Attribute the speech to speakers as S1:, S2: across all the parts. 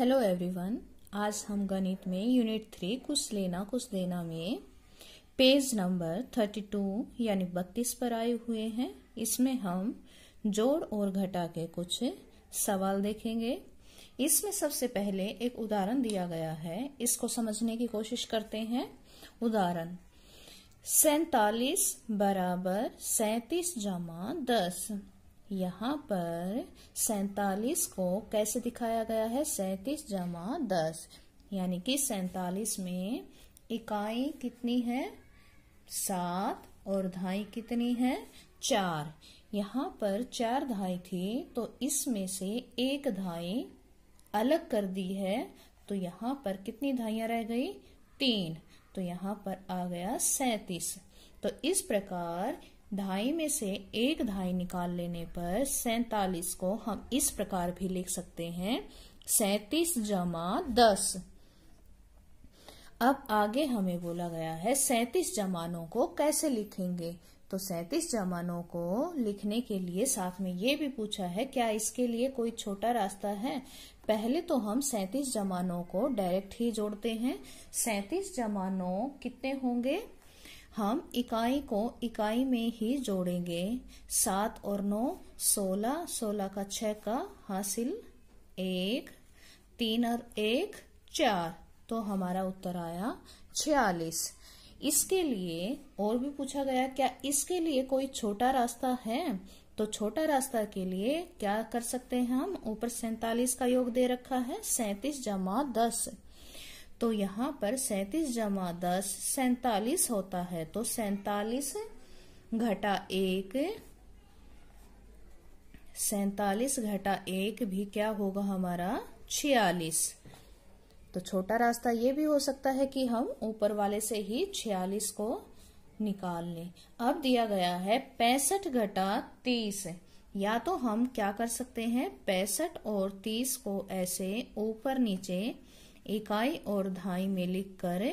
S1: hello everyone आज हम गणित में यूनिट थ्री कुछ लेना कुछ देना में पेज नंबर थर्टी टू यानी बत्तीस पर आए हुए हैं इसमें हम जोड़ और घटा के कुछ सवाल देखेंगे इसमें सबसे पहले एक उदाहरण दिया गया है इसको समझने की कोशिश करते हैं उदाहरण सैतालीस बराबर सैतीस जमा दस यहाँ पर सैतालीस को कैसे दिखाया गया है सैतीस जमा दस यानी कि सैतालीस में इकाई कितनी है सात और ढाई कितनी है चार यहाँ पर चार ढाई थी तो इसमें से एक ढाई अलग कर दी है तो यहाँ पर कितनी धाइया रह गई तीन तो यहाँ पर आ गया सैतीस तो इस प्रकार ढाई में से एक ढाई निकाल लेने पर सैतालीस को हम इस प्रकार भी लिख सकते हैं सैतीस जमा दस अब आगे हमें बोला गया है सैतीस जमानों को कैसे लिखेंगे तो सैतीस जमानों को लिखने के लिए साथ में ये भी पूछा है क्या इसके लिए कोई छोटा रास्ता है पहले तो हम सैतीस जमानों को डायरेक्ट ही जोड़ते हैं सैतीस जमानों कितने होंगे हम इकाई को इकाई में ही जोड़ेंगे सात और नौ सोलह सोलह का छह का हासिल एक तीन और एक चार तो हमारा उत्तर आया छियालीस इसके लिए और भी पूछा गया क्या इसके लिए कोई छोटा रास्ता है तो छोटा रास्ता के लिए क्या कर सकते हैं हम ऊपर सैतालीस का योग दे रखा है सैतीस जमा दस तो यहाँ पर सैतीस जमा दस सैतालीस होता है तो सैतालीस घटा एक सैतालीस घटा एक भी क्या होगा हमारा छियालीस तो छोटा रास्ता ये भी हो सकता है कि हम ऊपर वाले से ही छियालीस को निकाल लें अब दिया गया है पैंसठ घटा तीस या तो हम क्या कर सकते हैं पैंसठ और तीस को ऐसे ऊपर नीचे इकाई और धाई में लिख कर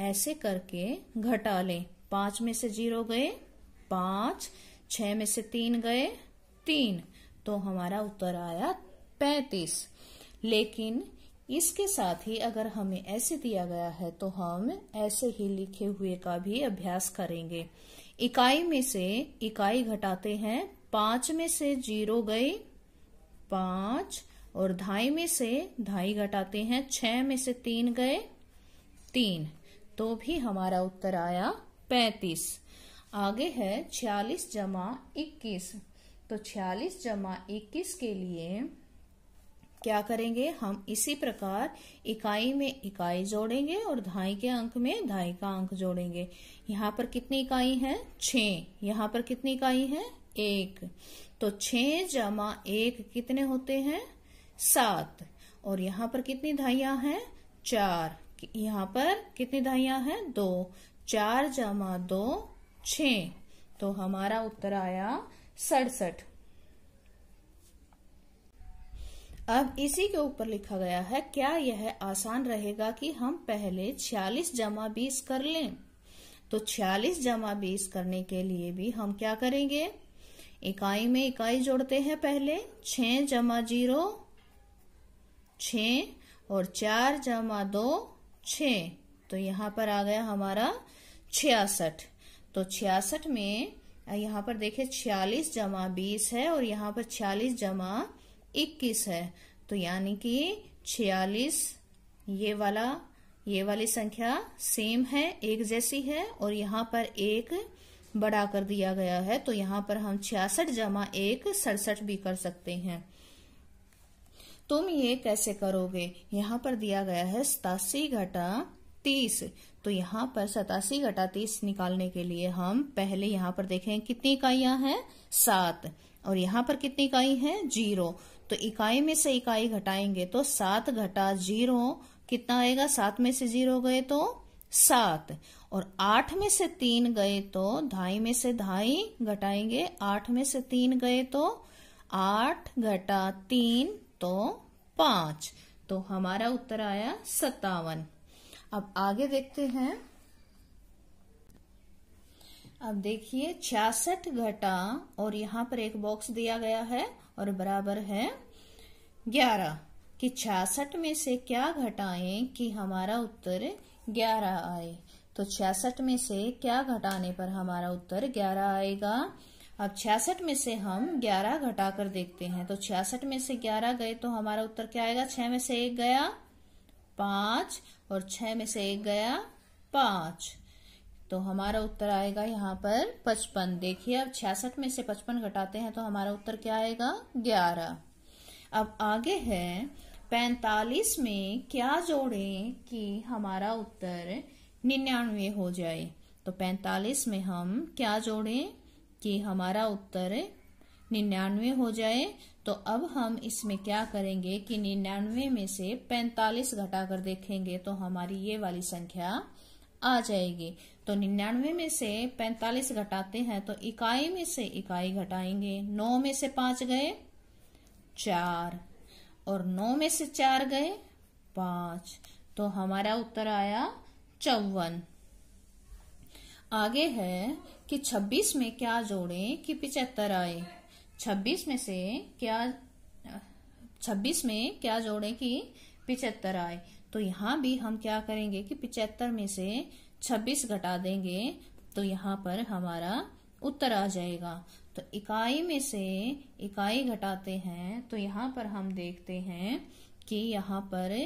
S1: ऐसे करके घटा लें पांच में से जीरो गए पांच छ में से तीन गए तीन तो हमारा उत्तर आया पैतीस लेकिन इसके साथ ही अगर हमें ऐसे दिया गया है तो हम ऐसे ही लिखे हुए का भी अभ्यास करेंगे इकाई में से इकाई घटाते हैं पांच में से जीरो गई पांच और ढाई में से ढाई घटाते हैं छह में से तीन गए तीन तो भी हमारा उत्तर आया पैतीस आगे है छियालीस जमा इक्कीस तो छियालीस जमा इक्कीस के लिए क्या करेंगे हम इसी प्रकार इकाई में इकाई जोड़ेंगे और ढाई के अंक में ढाई का अंक जोड़ेंगे यहाँ पर कितनी इकाई है छ यहाँ पर कितनी इकाई है एक तो छ जमा एक कितने होते हैं सात और यहाँ पर कितनी धाइया हैं चार यहाँ पर कितनी धाइया हैं दो चार जमा दो छ तो हमारा उत्तर आया सड़सठ अब इसी के ऊपर लिखा गया है क्या यह आसान रहेगा कि हम पहले छियालीस जमा बीस कर लें तो छियालीस जमा बीस करने के लिए भी हम क्या करेंगे इकाई में इकाई जोड़ते हैं पहले 6 जमा जीरो छ और चार जमा दो छ तो यहाँ पर आ गया हमारा छियासठ तो छियासठ में यहाँ पर देखे छियालीस जमा बीस है और यहाँ पर छियालीस जमा इक्कीस है तो यानी कि छियालीस ये वाला ये वाली संख्या सेम है एक जैसी है और यहाँ पर एक बड़ा कर दिया गया है तो यहाँ पर हम छियासठ जमा एक सड़सठ भी कर सकते हैं तुम ये कैसे करोगे यहाँ पर दिया गया है सतासी घटा तीस तो यहाँ पर सतासी घटा तीस निकालने के लिए हम पहले यहाँ पर देखें कितनी इकाइयां हैं सात और यहाँ पर कितनी इकाई है जीरो तो इकाई में से इकाई घटाएंगे तो सात घटा जीरो कितना आएगा सात में से जीरो गए तो सात और आठ में से तीन गए तो ढाई में से ढाई घटाएंगे आठ में से तीन गए तो आठ घटा तीन तो पांच तो हमारा उत्तर आया सत्तावन अब आगे देखते हैं अब देखिए छियासठ घटा और यहाँ पर एक बॉक्स दिया गया है और बराबर है ग्यारह कि छियासठ में से क्या घटाएं कि हमारा उत्तर ग्यारह आए तो छियासठ में से क्या घटाने पर हमारा उत्तर ग्यारह आएगा अब छियासठ में से हम ग्यारह घटाकर देखते हैं तो छियासठ में से ग्यारह गए तो हमारा उत्तर क्या आएगा छह में से एक गया पांच और छह में से एक गया पांच तो हमारा उत्तर आएगा यहाँ पर पचपन देखिए अब छियासठ में से पचपन घटाते हैं तो हमारा उत्तर क्या आएगा ग्यारह अब आगे है पैंतालीस में क्या जोड़ें कि हमारा उत्तर निन्यानवे हो जाए तो पैंतालीस में हम क्या जोड़ें कि हमारा उत्तर निन्यानवे हो जाए तो अब हम इसमें क्या करेंगे कि निन्यानवे में से पैंतालीस घटाकर देखेंगे तो हमारी ये वाली संख्या आ जाएगी तो निन्यानवे में से पैंतालीस घटाते हैं तो इकाई में से इकाई घटाएंगे नौ में से पांच गए चार और नौ में से चार गए पांच तो हमारा उत्तर आया चौवन आगे है कि 26 में क्या जोड़ें कि पिचहत्तर आए 26 में से क्या 26 में क्या जोड़ें कि पिचहत्तर आए तो यहाँ भी हम क्या करेंगे कि पिचहत्तर में से 26 घटा देंगे तो यहाँ पर हमारा उत्तर आ जाएगा तो इकाई में से इकाई घटाते हैं तो यहाँ पर हम देखते हैं कि यहाँ पर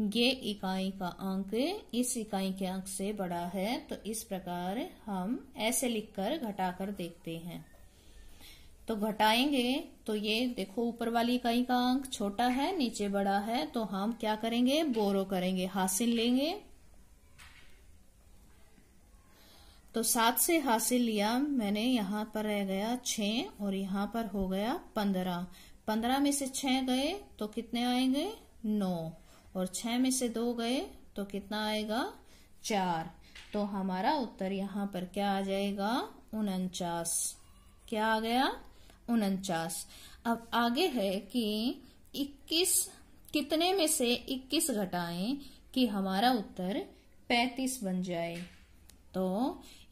S1: ये इकाई का अंक इस इकाई के अंक से बड़ा है तो इस प्रकार हम ऐसे लिखकर घटाकर देखते हैं तो घटाएंगे तो ये देखो ऊपर वाली इकाई का अंक छोटा है नीचे बड़ा है तो हम क्या करेंगे बोरो करेंगे हासिल लेंगे तो सात से हासिल लिया मैंने यहां पर रह गया छ और यहाँ पर हो गया पंद्रह पंद्रह में से छह गए तो कितने आएंगे नौ और छह में से दो गए तो कितना आएगा चार तो हमारा उत्तर यहाँ पर क्या आ जाएगा उनचास क्या आ गया उनचास अब आगे है कि 21 कितने में से 21 घटाएं कि हमारा उत्तर 35 बन जाए तो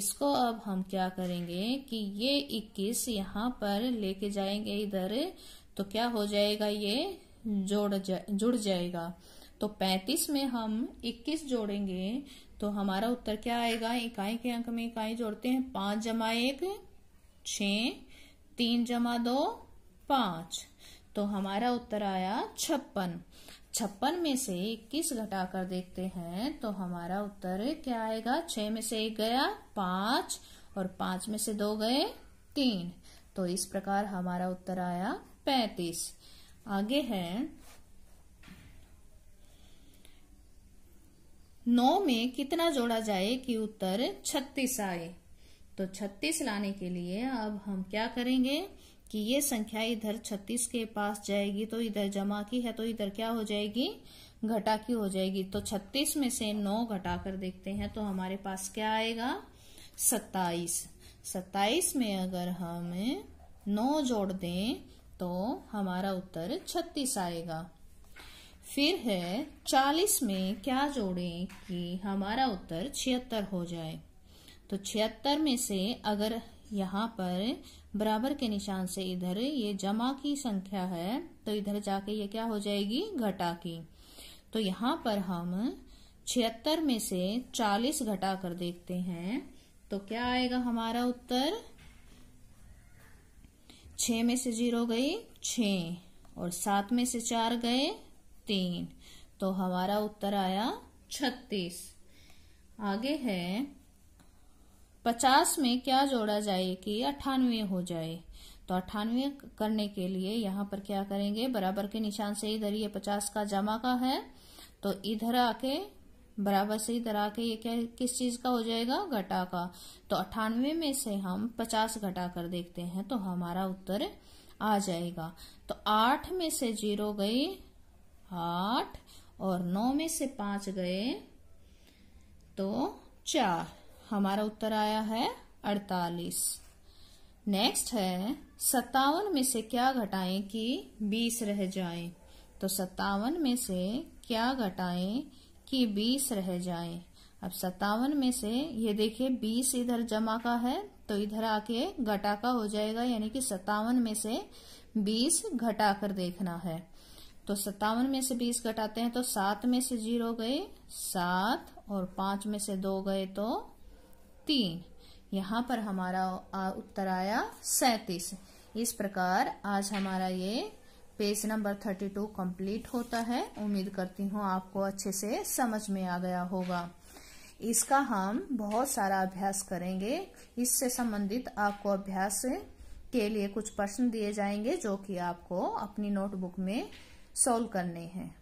S1: इसको अब हम क्या करेंगे कि ये 21 यहाँ पर लेके जाएंगे इधर तो क्या हो जाएगा ये जोड़ जा, जुड़ जाएगा तो 35 में हम 21 जोड़ेंगे तो हमारा उत्तर क्या आएगा इकाई के अंक में इकाई जोड़ते हैं पांच जमा एक छ तीन जमा दो पांच तो हमारा उत्तर आया छप्पन छप्पन में से इक्कीस घटा कर देखते हैं तो हमारा उत्तर क्या आएगा छह में से एक गया पांच और पांच में से दो गए तीन तो इस प्रकार हमारा उत्तर आया पैतीस आगे है नौ में कितना जोड़ा जाए कि उत्तर छत्तीस आए तो छत्तीस लाने के लिए अब हम क्या करेंगे कि ये संख्या इधर छत्तीस के पास जाएगी तो इधर जमा की है तो इधर क्या हो जाएगी घटा की हो जाएगी तो छत्तीस में से नौ घटा कर देखते हैं तो हमारे पास क्या आएगा सत्ताईस सत्ताईस में अगर हम नौ जोड़ दें तो हमारा उत्तर छत्तीस आएगा फिर है चालीस में क्या जोड़ें कि हमारा उत्तर छिहत्तर हो जाए तो छिहत्तर में से अगर यहाँ पर बराबर के निशान से इधर ये जमा की संख्या है तो इधर जाके ये क्या हो जाएगी घटा की तो यहाँ पर हम छिहत्तर में से चालीस घटा कर देखते हैं तो क्या आएगा हमारा उत्तर छ में से जीरो गई छ और सात में से चार गए तीन तो हमारा उत्तर आया छत्तीस आगे है पचास में क्या जोड़ा जाए कि अठानवे हो जाए तो अट्ठानवे करने के लिए यहाँ पर क्या करेंगे बराबर के निशान से इधर ये पचास का जमा का है तो इधर आके बराबर से इधर आके ये क्या किस चीज का हो जाएगा घटा का तो अठानवे में से हम पचास घटा कर देखते हैं तो हमारा उत्तर आ जाएगा तो आठ में से जीरो गई आठ और नौ में से पांच गए तो चार हमारा उत्तर आया है अड़तालीस नेक्स्ट है सत्तावन में से क्या घटाएं कि बीस रह जाएं तो सत्तावन में से क्या घटाएं कि बीस रह जाएं अब सत्तावन में से ये देखिए बीस इधर जमा का है तो इधर आके घटा का हो जाएगा यानी कि सत्तावन में से बीस घटा कर देखना है तो सत्तावन में से बीस घटाते हैं तो सात में से जीरो गए सात और पांच में से दो गए तो तीन यहाँ पर हमारा उत्तर आया सैतीस इस प्रकार आज हमारा ये page number thirty two complete होता है उम्मीद करती हूँ आपको अच्छे से समझ में आ गया होगा इसका हम बहुत सारा अभ्यास करेंगे इससे संबंधित आपको अभ्यास के लिए कुछ प्रश्न दिए जाएंगे जो कि आपको अपनी नोटबुक में सॉल्व करने हैं